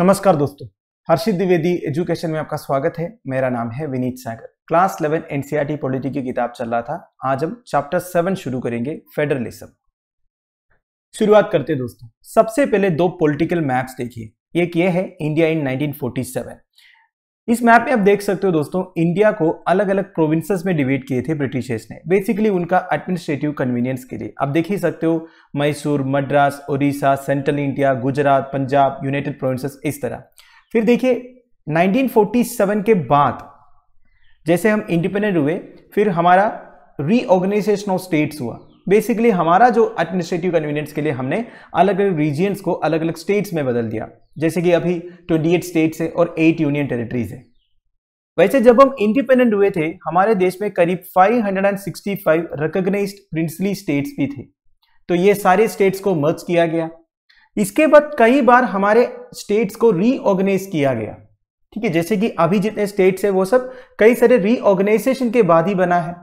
नमस्कार दोस्तों हर्षित द्विवेदी एजुकेशन में आपका स्वागत है मेरा नाम है Vineet Sagar class 11 NCERT polity की किताब चल रहा था आज हम चैप्टर 7 शुरू करेंगे फेडरलिज्म शुरुआत करते दोस्तों सबसे पहले दो पॉलिटिकल मैप्स देखिए एक ये है इंडिया इन 1947 इस मैप में आप देख सकते हो दोस्तों इंडिया को अलग अलग प्रोविंसेस में डिवाइड किए थे ब्रिटिशर्स ने बेसिकली उनका एडमिनिस्ट्रेटिव कन्वीनियंस के लिए आप देख ही सकते हो Mysore Madras Orissa central India Gujarat Punjab united provinces इस तरह फिर देखिए 1947 के बाद जैसे हम इंडिपेंडेंट हुए फिर हमारा रीऑर्गेनाइजेशन ऑफ स्टेट्स हुआ बेसिकली हमारा जो एडमिनिस्ट्रेटिव कन्वीनियंस के लिए हमने अलग अलग रीजियंस को अलग अलग स्टेट्स में बदल दिया जैसे कि अभी 28 स्टेट्स है और 8 यूनियन टेरिटरीज है वैसे जब हम इंडिपेंडेंट हुए थे हमारे देश में करीब 565 रिकग्नाइज्ड प्रिंसली स्टेट्स भी थे तो ये सारे स्टेट्स को मर्ज किया गया इसके बाद कई बार हमारे स्टेट्स को रीऑर्गेनाइज किया गया ठीक है जैसे कि अभी जितने स्टेट्स है वो सब कई सारे रीऑर्गेनाइजेशन के बाद ही बना है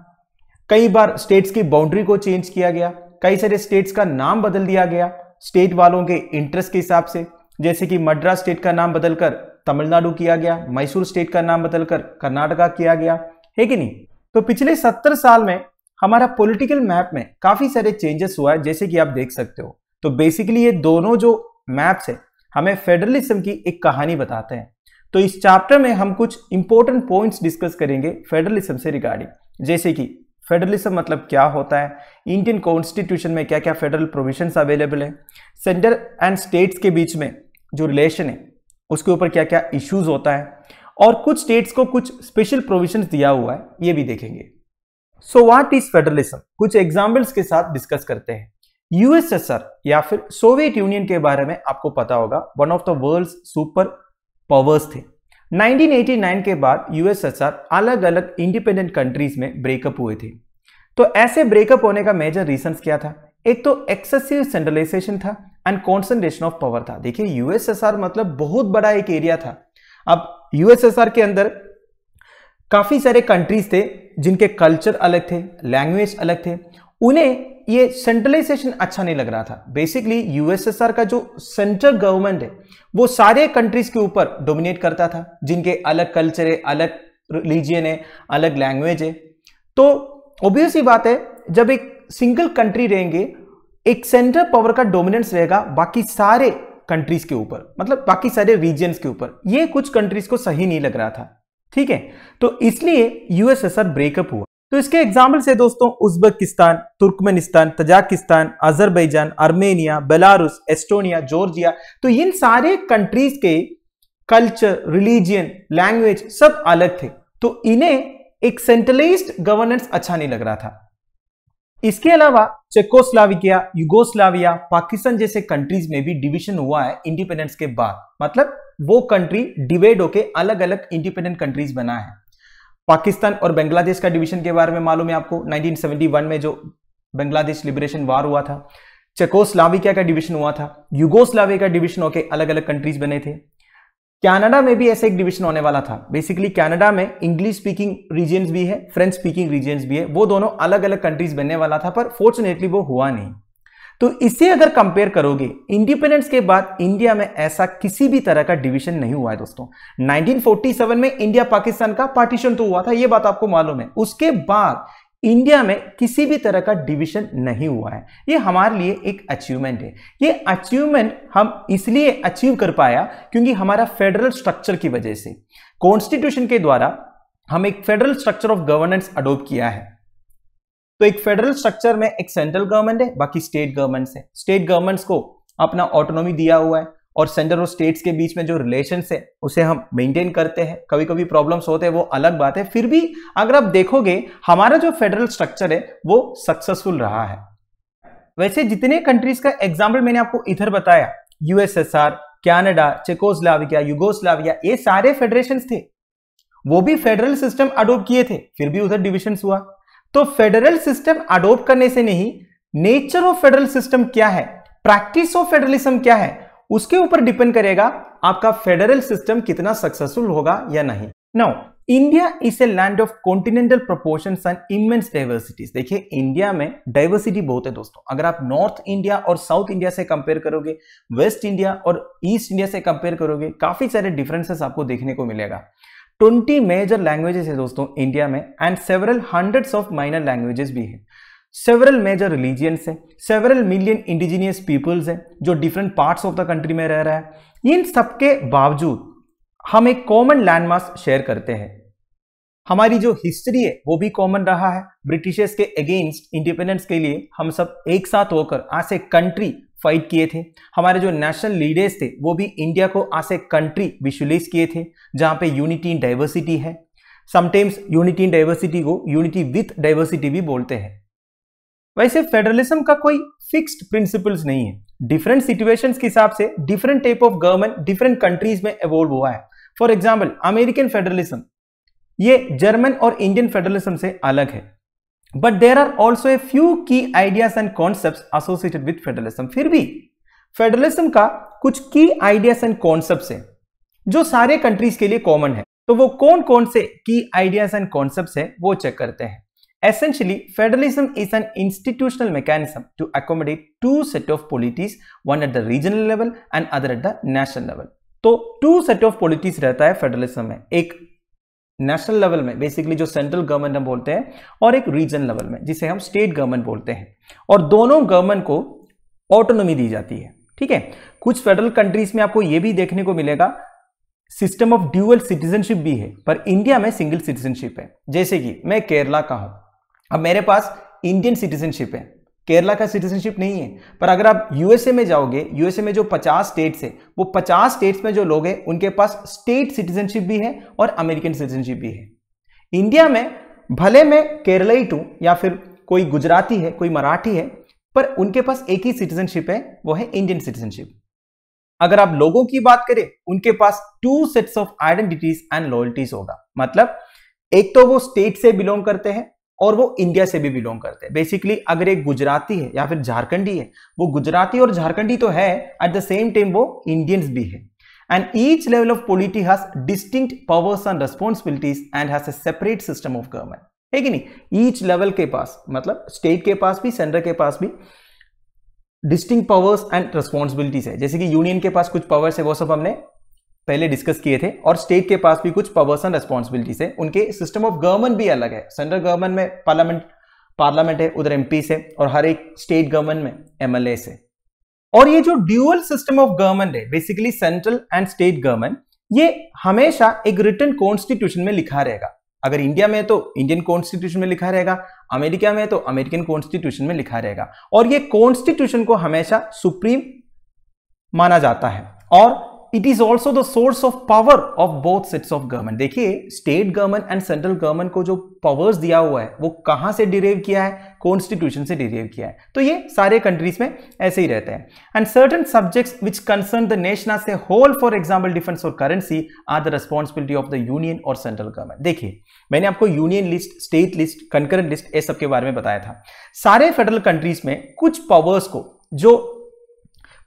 कई बार स्टेट्स की बाउंड्री को चेंज किया गया कई सारे स्टेट्स का नाम बदल दिया गया स्टेट वालों के इंटरेस्ट के हिसाब से जैसे कि मद्रास स्टेट का नाम बदलकर तमिलनाडु किया गया मैसूर स्टेट का नाम बदलकर कर्नाटका किया गया है कि नहीं तो पिछले सत्तर साल में हमारा पॉलिटिकल मैप में काफी सारे चेंजेस हुआ है जैसे कि आप देख सकते हो तो बेसिकली ये दोनों जो मैप्स है हमें फेडरलिज्म की एक कहानी बताते हैं तो इस चैप्टर में हम कुछ इंपॉर्टेंट पॉइंट्स डिस्कस करेंगे फेडरलिज्म से रिगार्डिंग जैसे कि फेडरलिज्म मतलब क्या होता है इंडियन कॉन्स्टिट्यूशन में क्या क्या फेडरल प्रोविजंस अवेलेबल है सेंटर एंड स्टेट्स के बीच में जो रिलेशन है उसके ऊपर क्या क्या इश्यूज होता है और कुछ स्टेट्स को कुछ स्पेशल प्रोविजन दिया हुआ है ये भी देखेंगे सो वाट इज फेडरलिज्म कुछ एग्जाम्पल्स के साथ डिस्कस करते हैं यूएसएसआर या फिर सोवियत यूनियन के बारे में आपको पता होगा one of the world super powers थे 1989 के बाद यूएसएसआर अलग अलग इंडिपेंडेंट कंट्रीज में ब्रेकअप हुए थे तो ऐसे ब्रेकअप होने का मेजर रीजन क्या था एक तो एक्सेसिव सेंट्रलाइजेशन था एंड कॉन्सेंट्रेशन ऑफ पावर था देखिए यूएसएसआर मतलब बहुत बड़ा एक एरिया था अब यूएसएसआर के अंदर काफी सारे कंट्रीज थे जिनके कल्चर अलग थे लैंग्वेज अलग थे उन्हें ये सेंट्रलाइजेशन अच्छा नहीं लग रहा था बेसिकली यूएसएसआर का जो सेंट्रल गवर्नमेंट है वो सारे कंट्रीज के ऊपर डोमिनेट करता था जिनके अलग कल्चर है अलग रिलीजियन है अलग लैंग्वेज है तो ऑब्वियस ही बात है जब एक सिंगल कंट्री रहेंगे एक सेंट्रल पावर का डोमिनेंस रहेगा बाकी सारे कंट्रीज के ऊपर मतलब बाकी सारे रीजन के ऊपर ये कुछ कंट्रीज को सही नहीं लग रहा था ठीक है तो इसलिए यूएसएसआर ब्रेकअप हुआ तो इसके एग्जाम्पल से दोस्तों Uzbekistan Turkmenistan Tajikistan Azerbaijan Armenia Belarus Estonia Georgia तो इन सारे कंट्रीज के कल्चर रिलीजियन लैंग्वेज सब अलग थे तो इन्हें एक सेंट्रलाइज गवर्नेंस अच्छा नहीं लग रहा था इसके अलावा चेकोस्लाविकिया युगोस्लाविया पाकिस्तान जैसे कंट्रीज में भी डिविजन हुआ है इंडिपेंडेंस के बाद मतलब वो कंट्री डिवाइड होकर अलग अलग इंडिपेंडेंट कंट्रीज बना है पाकिस्तान और बांग्लादेश का डिवीजन के बारे में मालूम है आपको 1971 में जो बांग्लादेश लिबरेशन वार हुआ था चकोस्लाविकिया का डिवीजन हुआ था यूगोस्लाविया का डिवीजन होकर अलग अलग कंट्रीज बने थे कनाडा में भी ऐसा एक डिवीजन होने वाला था बेसिकली कनाडा में इंग्लिश स्पीकिंग रीजियंस भी है फ्रेंच स्पीकिंग रीजन्स भी है वो दोनों अलग अलग कंट्रीज बनने वाला था पर फॉर्चुनेटली वो हुआ नहीं तो इसे अगर कंपेयर करोगे इंडिपेंडेंस के बाद इंडिया में ऐसा किसी भी तरह का डिवीजन नहीं हुआ है दोस्तों 1947 में इंडिया पाकिस्तान का पार्टीशन तो हुआ था यह बात आपको मालूम है उसके बाद इंडिया में किसी भी तरह का डिवीजन नहीं हुआ है ये हमारे लिए एक अचीवमेंट है ये अचीवमेंट हम इसलिए अचीव कर पाया क्योंकि हमारा फेडरल स्ट्रक्चर की वजह से कॉन्स्टिट्यूशन के द्वारा हम एक federal structure of governance adopt किया है तो एक फेडरल स्ट्रक्चर में एक सेंट्रल गवर्नमेंट है बाकी स्टेट गवर्नमेंट्स है स्टेट गवर्नमेंट्स को अपना ऑटोनॉमी दिया हुआ है और सेंट्रल और स्टेट्स के बीच में जो रिलेशन है उसे हम मेंटेन करते हैं कभी कभी प्रॉब्लम्स होते हैं वो अलग बात है फिर भी अगर आप देखोगे हमारा जो फेडरल स्ट्रक्चर है वो सक्सेसफुल रहा है वैसे जितने कंट्रीज का एग्जाम्पल मैंने आपको इधर बताया यूएसएसआर कैनेडा चेकोस्लाविया युगोस्लाविया ये सारे फेडरेशन थे वो भी फेडरल सिस्टम अडोप्ट किए थे फिर भी उधर डिविशन हुआ तो फेडरल सिस्टम अडोप्ट करने से नहीं नेचर ऑफ फेडरल सिस्टम क्या है प्रैक्टिस ऑफ फेडरलिज्म क्या है उसके ऊपर डिपेंड करेगा आपका फेडरल सिस्टम कितना सक्सेसफुल होगा या नहीं now India is a land of continental proportion and immense diversities देखिए इंडिया में डाइवर्सिटी बहुत है दोस्तों अगर आप नॉर्थ इंडिया और साउथ इंडिया से कंपेयर करोगे वेस्ट इंडिया और ईस्ट इंडिया से कंपेयर करोगे काफी सारे डिफरेंसेस आपको देखने को मिलेगा ट्वेंटी मेजर लैंग्वेजेस है दोस्तों इंडिया में and several hundreds of minor languages भी है सेवरल मेजर रिलीजियंस है सेवरल मिलियन इंडिजीनियस पीपल्स हैं जो different parts of the country में रह रहा है इन सबके बावजूद हम एक कॉमन लैंडमार्क शेयर करते हैं हमारी जो हिस्ट्री है वो भी कॉमन रहा है ब्रिटिशर्स के अगेंस्ट इंडिपेंडेंस के लिए हम सब एक साथ होकर आज से कंट्री फाइट किए थे हमारे जो नेशनल लीडर्स थे वो भी इंडिया को आज ए कंट्री विशुलाइज किए थे जहाँ पे यूनिटी इन डाइवर्सिटी है समटाइम्स यूनिटी इन डाइवर्सिटी को यूनिटी विथ डाइवर्सिटी भी बोलते हैं वैसे फेडरलिज्म का कोई फिक्स्ड प्रिंसिपल्स नहीं है डिफरेंट सिचुएशंस के हिसाब से different type of government different countries में एवोल्व हुआ है फॉर एग्जाम्पल अमेरिकन फेडरलिज्म ये जर्मन और इंडियन फेडरलिज्म से अलग है but there are also a few key ideas and concept associated with federalism फिर भी फेडरलिज्म का कुछ की आइडियाज एंड कॉन्सेप्ट है जो सारे कंट्रीज के लिए कॉमन है तो वो कौन कौन से की आइडियाज एंड कॉन्सेप्ट है वो चेक करते हैं Essentially, federalism is an institutional mechanism to accommodate two set of polities, one at the regional level and other at the national level. तो टू सेट ऑफ पॉलिटीज रहता है federalism में एक national level में basically जो central government हम बोलते हैं और एक रीजन लेवल में जिसे हम स्टेट गवर्नमेंट बोलते हैं और दोनों गवर्नमेंट को ऑटोनोमी दी जाती है ठीक है कुछ फेडरल कंट्रीज में आपको यह भी देखने को मिलेगा सिस्टम ऑफ ड्यूअल सिटीजनशिप भी है पर इंडिया में सिंगल सिटीजनशिप है जैसे कि मैं केरला का हूं अब मेरे पास इंडियन सिटीजनशिप है केरला का सिटीजनशिप नहीं है पर अगर आप यूएसए में जाओगे यूएसए में जो 50 स्टेट्स है वो 50 स्टेट्स में जो लोग हैं उनके पास स्टेट सिटीजनशिप भी है और अमेरिकन सिटीजनशिप भी है इंडिया में भले मैं ही टू या फिर कोई गुजराती है कोई मराठी है पर उनके पास एक ही सिटीजनशिप है वो है इंडियन सिटीजनशिप अगर आप लोगों की बात करें उनके पास two sets of identities and loyalties होगा मतलब एक तो वो स्टेट से बिलोंग करते हैं और वो इंडिया से भी बिलोंग करते हैं बेसिकली अगर एक गुजराती है या फिर झारखंडी है वो गुजराती और झारखंडी तो है एट द सेम टाइम वो इंडियंस भी है and each level of polity has distinct powers and responsibilities and has a separate system of government है कि नहीं ईच लेवल के पास मतलब स्टेट के पास भी सेंटर के पास भी डिस्टिंग पावर्स एंड रिस्पॉन्सिबिलिटीज है जैसे कि यूनियन के पास कुछ पावर्स है वो सब हमने पहले डिस्कस किए थे और स्टेट के पास भी कुछ पावर्स एंड रेस्पॉन्सिबिलिटीज है उनके सिस्टम ऑफ गवर्नमेंट भी अलग है सेंट्रल गवर्नमेंट में पार्लियामेंट पार्लियामेंट है उधर एमपी से और हर एक स्टेट गवर्नमेंट में एमएलए से और ये जो ड्यूअल सिस्टम ऑफ गवर्नमेंट है basically central and state government ये हमेशा एक रिटर्न कॉन्स्टिट्यूशन में लिखा रहेगा अगर इंडिया में तो इंडियन कॉन्स्टिट्यूशन में लिखा रहेगा अमेरिका में तो अमेरिकन कॉन्स्टिट्यूशन में लिखा रहेगा और ये कॉन्स्टिट्यूशन को हमेशा सुप्रीम माना जाता है और it is also the source of power of both sets of government देखिए state government and central government को जो पावर्स दिया हुआ है वो कहां से डिरेव किया है कॉन्स्टिट्यूशन से डिरेव किया है तो ये सारे कंट्रीज में ऐसे ही रहते हैं and certain subject which concern the nation as a whole for example defence or currency are the responsibility of the union or central government देखिए मैंने आपको union list state list concurrent list ये सब के बारे में बताया था सारे फेडरल कंट्रीज में कुछ पावर्स को जो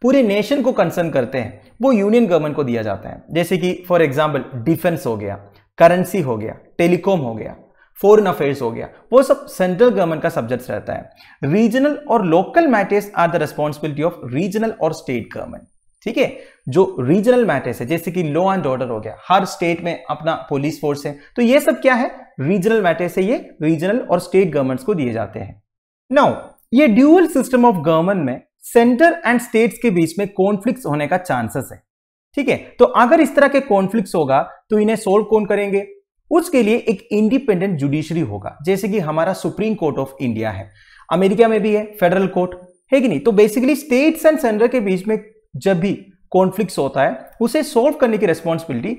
पूरे नेशन को कंसर्न करते हैं वो यूनियन गवर्नमेंट को दिया जाता है जैसे कि फॉर एग्जाम्पल डिफेंस हो गया करेंसी हो गया टेलीकॉम हो गया फॉरन अफेयर्स हो गया वो सब सेंट्रल गवर्नमेंट का सब्जेक्ट रहता है regional or local matters are the responsibility of regional or state government ठीक है जो रीजनल मैटर्स है जैसे कि लॉ एंड ऑर्डर हो गया हर स्टेट में अपना पुलिस फोर्स है तो ये सब क्या है रीजनल मैटर्स है ये रीजनल और स्टेट गवर्नमेंट्स को दिए जाते हैं नाउ ये ड्यूअल सिस्टम ऑफ गवर्नमेंट में सेंटर एंड स्टेट्स के बीच में कॉन्फ्लिक्ट होने का चांसेस है ठीक है तो अगर इस तरह के कॉन्फ्लिक्ट होगा तो इन्हें सोल्व कौन करेंगे उसके लिए एक इंडिपेंडेंट जुडिशरी होगा जैसे कि हमारा सुप्रीम कोर्ट ऑफ इंडिया है अमेरिका में भी है फेडरल कोर्ट है कि नहीं तो बेसिकली स्टेट्स एंड सेंटर के बीच में जब भी कॉन्फ्लिक्ट होता है उसे सोल्व करने की रेस्पॉन्सिबिलिटी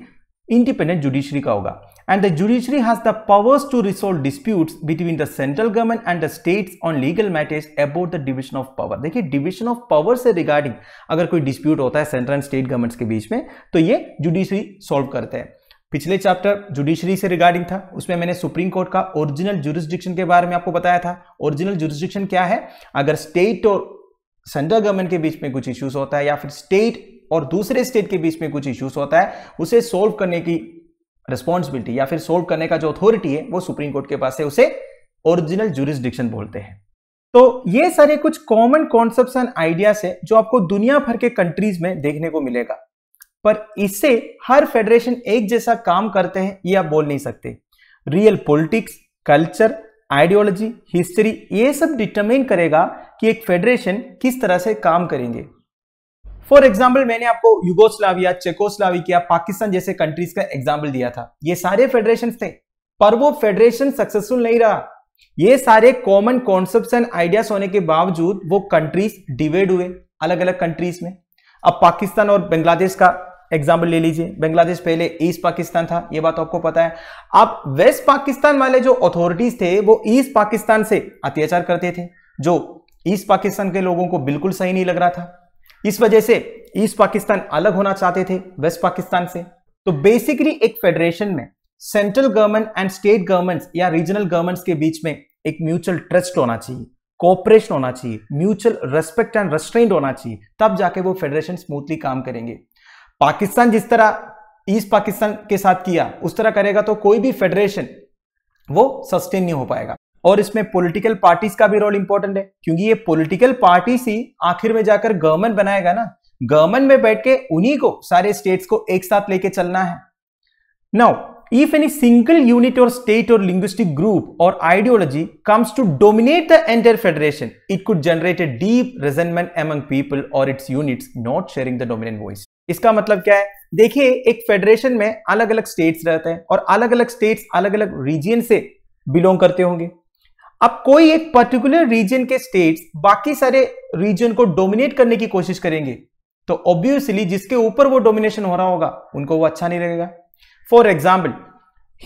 इंडिपेंडेंट जुडिशरी का होगा and the judiciary has the powers to resolve disputes between the central government and the states on legal matters about the division of power देखिए division of power से regarding अगर कोई dispute होता है central and state governments के बीच में तो ये जुडिशरी सॉल्व करते हैं पिछले चैप्टर जुडिशरी से रिगार्डिंग था उसमें मैंने सुप्रीम कोर्ट का ओरिजिनल जुरिस्डिक्शन के बारे में आपको बताया था ओरिजिनल जुरिस्डिक्शन क्या है अगर स्टेट और सेंट्रल गवर्नमेंट के बीच में कुछ इश्यूज होता है या फिर स्टेट और दूसरे स्टेट के बीच में कुछ इश्यूज होता है उसे सोल्व करने की रिस्पॉन्सिबिलिटी या फिर सोल्व करने का जो अथॉरिटी है वो सुप्रीम कोर्ट के पास है उसे ओरिजिनल जुरिस्डिक्शन बोलते हैं तो ये सारे कुछ कॉमन कॉन्सेप्ट एंड आइडियाज है जो आपको दुनिया भर के कंट्रीज में देखने को मिलेगा पर इससे हर फेडरेशन एक जैसा काम करते हैं ये आप बोल नहीं सकते real politics culture ideology history ये सब डिटरमिन करेगा कि एक फेडरेशन किस तरह से काम करेंगे फॉर एग्जाम्पल मैंने आपको युगोस्लाविया चेकोस्लाविया पाकिस्तान जैसे कंट्रीज का एग्जाम्पल दिया था ये सारे फेडरेशन थे पर वो फेडरेशन सक्सेसफुल नहीं रहा ये सारे कॉमन कॉन्सेप्ट एंड आइडियाज होने के बावजूद वो कंट्रीज डिवाइड हुए अलग अलग कंट्रीज में अब पाकिस्तान और बांग्लादेश का एग्जाम्पल ले लीजिए बांग्लादेश पहले ईस्ट पाकिस्तान था ये बात आपको पता है अब वेस्ट पाकिस्तान वाले जो अथॉरिटीज थे वो ईस्ट पाकिस्तान से अत्याचार करते थे जो ईस्ट पाकिस्तान के लोगों को बिल्कुल सही नहीं लग रहा था इस वजह से ईस्ट पाकिस्तान अलग होना चाहते थे वेस्ट पाकिस्तान से तो बेसिकली एक फेडरेशन में central government and state governments या रीजनल गवर्नमेंट्स के बीच में एक म्यूचुअल ट्रस्ट होना चाहिए कोऑपरेशन होना चाहिए म्यूचुअल रेस्पेक्ट एंड रेस्ट्रेंड होना चाहिए तब जाके वो फेडरेशन स्मूथली काम करेंगे पाकिस्तान जिस तरह ईस्ट पाकिस्तान के साथ किया उस तरह करेगा तो कोई भी फेडरेशन वो सस्टेन नहीं हो पाएगा और इसमें पॉलिटिकल पार्टीज का भी रोल इंपॉर्टेंट है क्योंकि ये पॉलिटिकल पार्टीज ही आखिर में जाकर गवर्नमेंट बनाएगा ना गवर्नमेंट में बैठ के उन्हीं को सारे स्टेट्स को एक साथ लेके चलना है now if any single unit or state or linguistic group or ideology comes to dominate the entire federation it could generate a deep resentment among people or its units not sharing the dominant voice इसका मतलब क्या है देखिए एक federation में अलग अलग states रहते हैं और अलग अलग स्टेट्स अलग अलग रीजियन से बिलोंग करते होंगे अब कोई एक पर्टिकुलर रीजन के स्टेट्स बाकी सारे रीजन को डोमिनेट करने की कोशिश करेंगे तो ऑब्वियसली जिसके ऊपर वो डोमिनेशन हो रहा होगा उनको वो अच्छा नहीं लगेगा फॉर एग्जाम्पल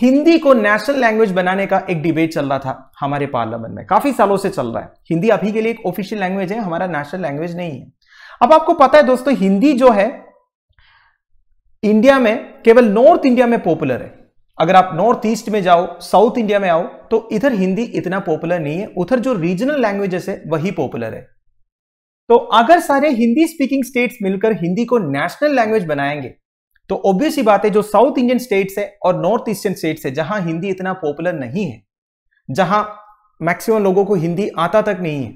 हिंदी को नेशनल लैंग्वेज बनाने का एक डिबेट चल रहा था हमारे पार्लियामेंट में काफी सालों से चल रहा है हिंदी अभी के लिए एक ऑफिशियल लैंग्वेज है हमारा नेशनल लैंग्वेज नहीं है अब आपको पता है दोस्तों हिंदी जो है इंडिया में केवल नॉर्थ इंडिया में पॉपुलर है अगर आप नॉर्थ ईस्ट में जाओ साउथ इंडिया में आओ तो इधर हिंदी इतना पॉपुलर नहीं है उधर जो रीजनल लैंग्वेजेस है वही पॉपुलर है तो अगर सारे हिंदी स्पीकिंग स्टेट्स मिलकर हिंदी को नेशनल लैंग्वेज बनाएंगे तो ऑब्वियस ही बात है जो साउथ इंडियन स्टेट्स है और नॉर्थ ईस्टर्न स्टेट्स है जहां हिंदी इतना पॉपुलर नहीं है जहां मैक्सिमम लोगों को हिंदी आता तक नहीं है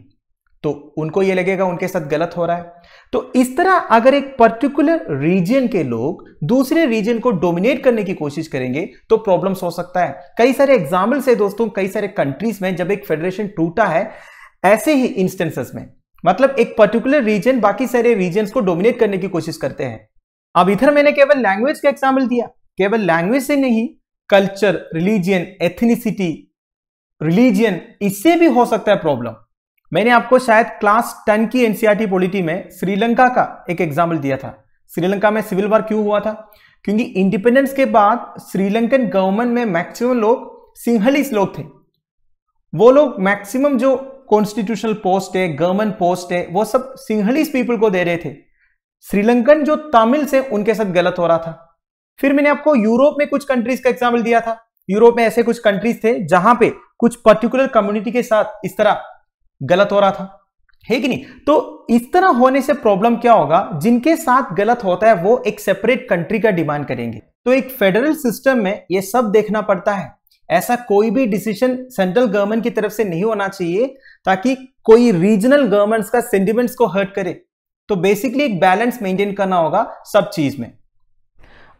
तो उनको ये लगेगा उनके साथ गलत हो रहा है तो इस तरह अगर एक पर्टिकुलर रीजन के लोग दूसरे रीजन को डोमिनेट करने की कोशिश करेंगे तो प्रॉब्लम्स हो सकता है कई सारे एग्जाम्पल्स है दोस्तों कई सारे कंट्रीज में जब एक फेडरेशन टूटा है ऐसे ही इंस्टेंसेस में मतलब एक पर्टिकुलर रीजन बाकी सारे रीजन को डोमिनेट करने की कोशिश करते हैं अब इधर मैंने केवल लैंग्वेज का एग्जाम्पल दिया केवल लैंग्वेज से नहीं कल्चर रिलीजियन एथनिसिटी रिलीजियन इससे भी हो सकता है प्रॉब्लम मैंने आपको शायद क्लास टेन की एनसीआरटी पॉलिटी e में श्रीलंका का एक एग्जाम्पल दिया था श्रीलंका में सिविल वॉर क्यों हुआ था क्योंकि इंडिपेंडेंस के बाद श्रीलंकन गवर्नमेंट में मैक्सिमम लोग सिंहलीस लोग थे वो लोग मैक्सिमम जो कॉन्स्टिट्यूशनल पोस्ट है गवर्नमेंट पोस्ट है वो सब सिंहलीस पीपल को दे रहे थे श्रीलंकन जो तमिल से उनके साथ गलत हो रहा था फिर मैंने आपको यूरोप में कुछ कंट्रीज का एग्जाम्पल दिया था यूरोप में ऐसे कुछ कंट्रीज थे जहां पे कुछ पर्टिकुलर कम्युनिटी के साथ इस तरह गलत हो रहा था है कि नहीं तो इस तरह होने से प्रॉब्लम क्या होगा जिनके साथ गलत होता है वो एक सेपरेट कंट्री का डिमांड करेंगे तो एक फेडरल सिस्टम में ये सब देखना पड़ता है ऐसा कोई भी डिसीजन सेंट्रल गवर्नमेंट की तरफ से नहीं होना चाहिए ताकि कोई रीजनल गवर्नमेंट्स का सेंटिमेंट्स को हर्ट करे तो बेसिकली एक बैलेंस मेंटेन करना होगा सब चीज में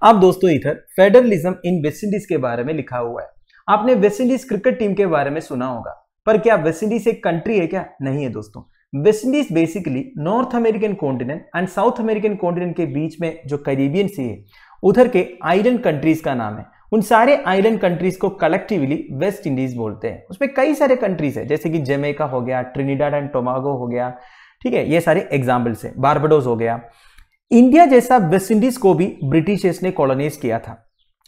अब दोस्तों इधर फेडरलिज्म इन वेस्ट इंडीज के बारे में लिखा हुआ है आपने वेस्ट इंडीज क्रिकेट टीम के बारे में सुना होगा पर क्या वेस्टइंडीज एक कंट्री है क्या नहीं है दोस्तों West Indies basically North American continent and South American continent के बीच में जो करीबियन सी है उधर के आइलैंड कंट्रीज का नाम है उन सारे आइलैंड कंट्रीज को कलेक्टिवली वेस्ट इंडीज बोलते हैं उसमें कई सारे कंट्रीज है जैसे कि जमेका हो गया ट्रिनिडाड एंड टोमागो हो गया ठीक है ये सारे एग्जाम्पल्स है बारबडोज हो गया इंडिया जैसा वेस्ट इंडीज को भी ब्रिटिशर्स ने कॉलोनाइज किया था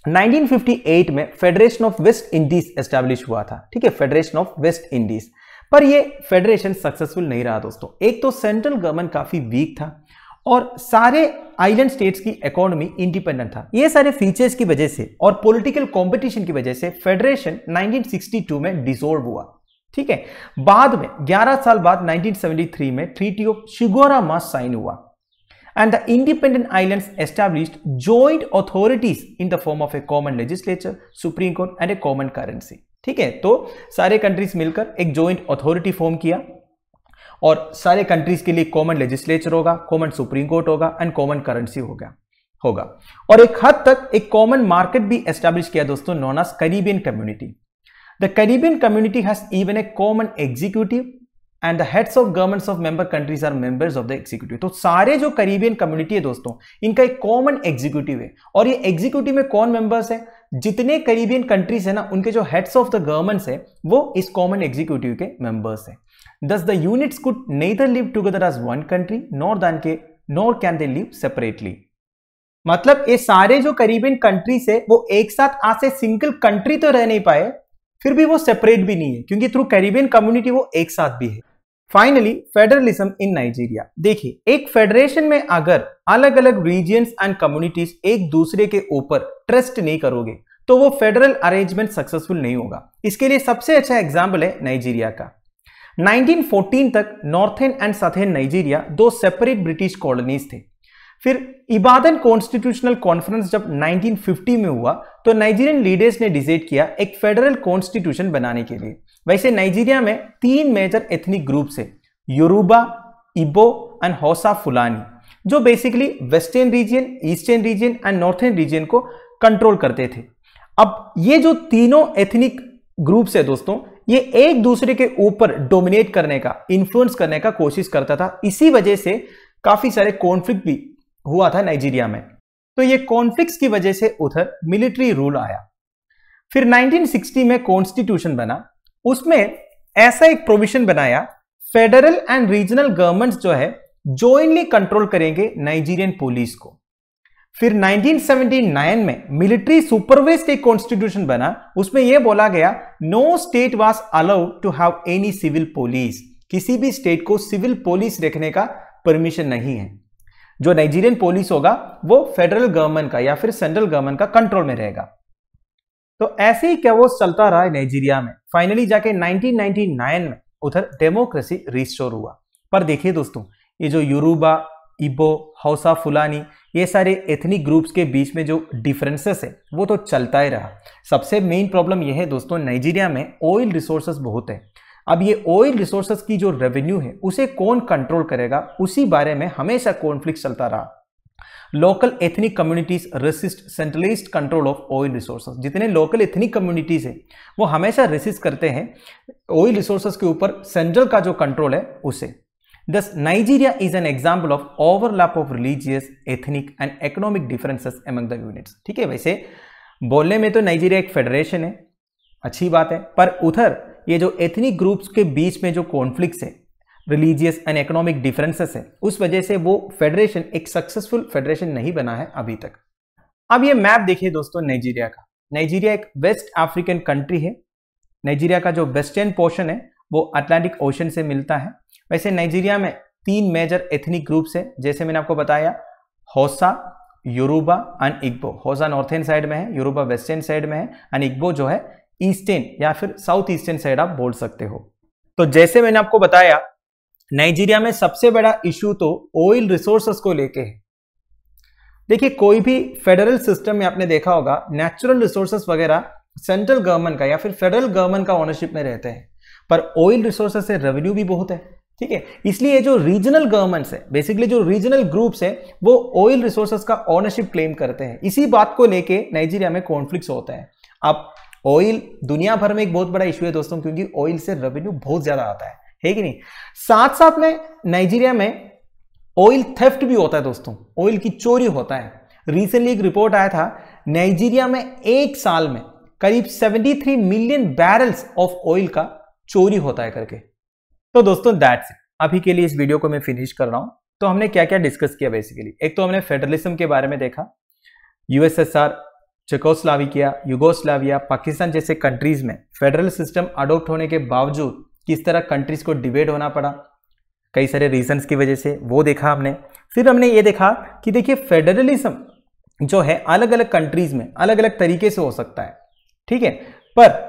1958 में federation of West Indies establish हुआ था ठीक है फेडरेशन ऑफ वेस्ट इंडीज पर ये फेडरेशन सक्सेसफुल नहीं रहा दोस्तों एक तो सेंट्रल गवर्नमेंट काफी वीक था और सारे आइलैंड स्टेट्स की इकोनॉमी इंडिपेंडेंट था ये सारे फीचर्स की वजह से और पॉलिटिकल कंपटीशन की वजह से फेडरेशन 1962 में डिसोल्व हुआ ठीक है बाद में 11 साल बाद 1973 में treaty of Chaguaramas sign हुआ and the independent islands established joint authorities in the form of a common legislature, supreme court and a common currency ठीक है तो सारे कंट्रीज मिलकर एक जॉइंट अथॉरिटी फॉर्म किया और सारे कंट्रीज के लिए कॉमन लेजिस्लेचर होगा कॉमन सुप्रीम कोर्ट होगा एंड कॉमन करेंसी होगा होगा और एक हद तक एक कॉमन मार्केट भी एस्टेब्लिश किया दोस्तों known as Caribbean community the Caribbean community has even a common executive and the heads of governments of member countries are members of the executive तो सारे जो करीबियन कम्युनिटी है दोस्तों इनका एक कॉमन एग्जीक्यूटिव है और ये एग्जीक्यूटिव में कौन मेंबर्स है जितने करीबियन कंट्रीज है ना उनके जो हेड्स ऑफ द गवर्नमेंट्स है वो इस कॉमन एग्जीक्यूटिव के मेंबर्स है thus the units could neither live together as one country nor then के nor can they live separately मतलब ये सारे जो करीबियन कंट्रीज है वो एक साथ आज से सिंगल कंट्री तो रह नहीं पाए फिर भी वो सेपरेट भी नहीं है क्योंकि थ्रू करीबियन कम्युनिटी वो एक साथ भी है फाइनली फेडरलिज्म इन नाइजीरिया देखिए एक फेडरेशन में अगर अलग अलग रीजियंस एंड कम्युनिटीज एक दूसरे के ऊपर ट्रस्ट नहीं करोगे तो वो फेडरल अरेंजमेंट सक्सेसफुल नहीं होगा इसके लिए सबसे अच्छा एग्जाम्पल है नाइजीरिया का 1914 तक नॉर्थेन एंड सथेन नाइजीरिया दो सेपरेट ब्रिटिश कॉलोनीज थे फिर इबादन कॉन्स्टिट्यूशनल कॉन्फ्रेंस जब 1950 में हुआ तो नाइजीरियन लीडर्स ने डिसाइड किया एक फेडरल कॉन्स्टिट्यूशन बनाने के लिए वैसे नाइजीरिया में तीन मेजर एथनिक ग्रुप्स है Yoruba Igbo and Hausa Fulani जो basically western region eastern region and northern region को कंट्रोल करते थे अब ये जो तीनों एथनिक ग्रुप्स है दोस्तों ये एक दूसरे के ऊपर डोमिनेट करने का इन्फ्लुएंस करने का कोशिश करता था इसी वजह से काफी सारे कॉन्फ्लिक्ट भी हुआ था नाइजीरिया में तो ये कॉन्फ्लिक्ट की वजह से उधर मिलिट्री रूल आया फिर 1960 में कॉन्स्टिट्यूशन बना उसमें ऐसा एक प्रोविजन बनाया फेडरल एंड रीजनल गवर्नमेंट्स जो है ज्वाइनली कंट्रोल करेंगे नाइजीरियन पुलिस को फिर 1979 में मिलिट्री सुपरवाइज एक कॉन्स्टिट्यूशन बना उसमें यह बोला गया no state was allowed to have any civil police किसी भी स्टेट को सिविल पुलिस रखने का परमिशन नहीं है जो नाइजीरियन पुलिस होगा वो फेडरल गवर्नमेंट का या फिर सेंट्रल गवर्नमेंट का कंट्रोल में रहेगा तो ऐसे ही क्या वो चलता रहा है नाइजीरिया में फाइनली जाके 1999 में उधर डेमोक्रेसी रिस्टोर हुआ पर देखिए दोस्तों ये जो यूरूबा इबो हौसा फुलानी ये सारे एथनिक ग्रुप्स के बीच में जो डिफरेंसेस है वो तो चलता ही रहा सबसे मेन प्रॉब्लम यह है दोस्तों नाइजीरिया में ऑयल रिसोर्सेस बहुत है अब ये ऑयल रिसोर्सेस की जो रेवेन्यू है उसे कौन कंट्रोल करेगा उसी बारे में हमेशा कॉन्फ्लिक्ट चलता रहा local ethnic communities resist centralised control of oil resources जितने लोकल एथनिक कम्युनिटीज़ हैं वो हमेशा रेसिस्ट करते हैं ऑयल रिसोर्सेज के ऊपर सेंट्रल का जो कंट्रोल है उसे thus Nigeria is an example of overlap of religious ethnic and economic differences among the units ठीक है वैसे बोलने में तो नाइजीरिया एक फेडरेशन है अच्छी बात है पर उधर ये जो एथनिक ग्रुप्स के बीच में जो कॉन्फ्लिक्ट है रिलीजियस एंड इकोनॉमिक डिफरेंसेस हैं उस वजह से वो फेडरेशन एक सक्सेसफुल फेडरेशन नहीं बना है अभी तक अब ये मैप देखिए दोस्तों नाइजीरिया का नाइजीरिया एक वेस्ट अफ्रीकन कंट्री है नाइजीरिया का जो वेस्टर्न पोर्शन है वो अटलांटिक ओशन से मिलता है वैसे नाइजीरिया में तीन मेजर एथनिक ग्रुप्स हैं जैसे मैंने आपको बताया Hausa Yoruba and Igbo Hausa northern side में है योरूबा वेस्टर्न साइड में है एंड इग्बो जो है ईस्टर्न या फिर साउथ ईस्टर्न साइड आप बोल सकते हो तो जैसे मैंने आपको बताया नाइजीरिया में सबसे बड़ा इशू तो ऑयल रिसोर्सेस को लेके है देखिए कोई भी फेडरल सिस्टम में आपने देखा होगा नेचुरल रिसोर्सेस वगैरह सेंट्रल गवर्नमेंट का या फिर फेडरल गवर्नमेंट का ऑनरशिप में रहते हैं पर ऑयल रिसोर्सेस से रेवेन्यू भी बहुत है ठीक है इसलिए जो रीजनल गवर्नमेंट्स है बेसिकली जो रीजनल ग्रुप्स है वो ऑयल रिसोर्सेस का ऑनरशिप क्लेम करते हैं इसी बात को लेके नाइजीरिया में कॉन्फ्लिक्ट होता है अब ऑयल दुनिया भर में एक बहुत बड़ा इशू है दोस्तों क्योंकि ऑयल से रेवेन्यू बहुत ज्यादा आता है है कि नहीं साथ साथ में नाइजीरिया में ऑयल थेफ्ट भी होता है दोस्तों ऑयल की चोरी होता है रिसेंटली एक रिपोर्ट आया था नाइजीरिया में एक साल में करीब 73 मिलियन बैरल्स ऑफ ऑयल का चोरी होता है करके तो दोस्तों दैट्स अभी के लिए इस वीडियो को मैं फिनिश कर रहा हूं तो हमने क्या क्या डिस्कस किया बेसिकली एक तो हमने फेडरलिज्म के बारे में देखा यूएसएसआर चकोस्लाविकिया युगोस्लाविया पाकिस्तान जैसे कंट्रीज में फेडरल सिस्टम अडोप्ट होने के बावजूद किस तरह कंट्रीज़ को डिबेट होना पड़ा कई सारे रीजंस की वजह से वो देखा हमने फिर हमने ये देखा कि देखिए फेडरलिज्म जो है अलग अलग कंट्रीज़ में अलग अलग तरीके से हो सकता है ठीक है पर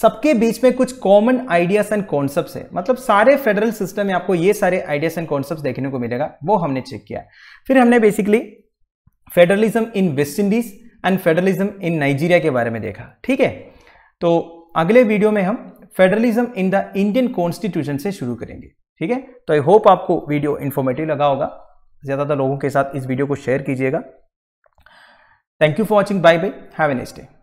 सबके बीच में कुछ कॉमन आइडियाज एंड कॉन्सेप्ट है मतलब सारे फेडरल सिस्टम में आपको ये सारे आइडियाज एंड कॉन्सेप्ट देखने को मिलेगा वो हमने चेक किया फिर हमने basically federalism in West Indies and federalism in Nigeria के बारे में देखा ठीक है तो अगले वीडियो में हम federalism in the Indian constitution से शुरू करेंगे ठीक है तो आई होप आपको वीडियो इन्फॉर्मेटिव लगा होगा ज़्यादातर लोगों के साथ इस वीडियो को शेयर कीजिएगा thank you for watching bye bye have a next day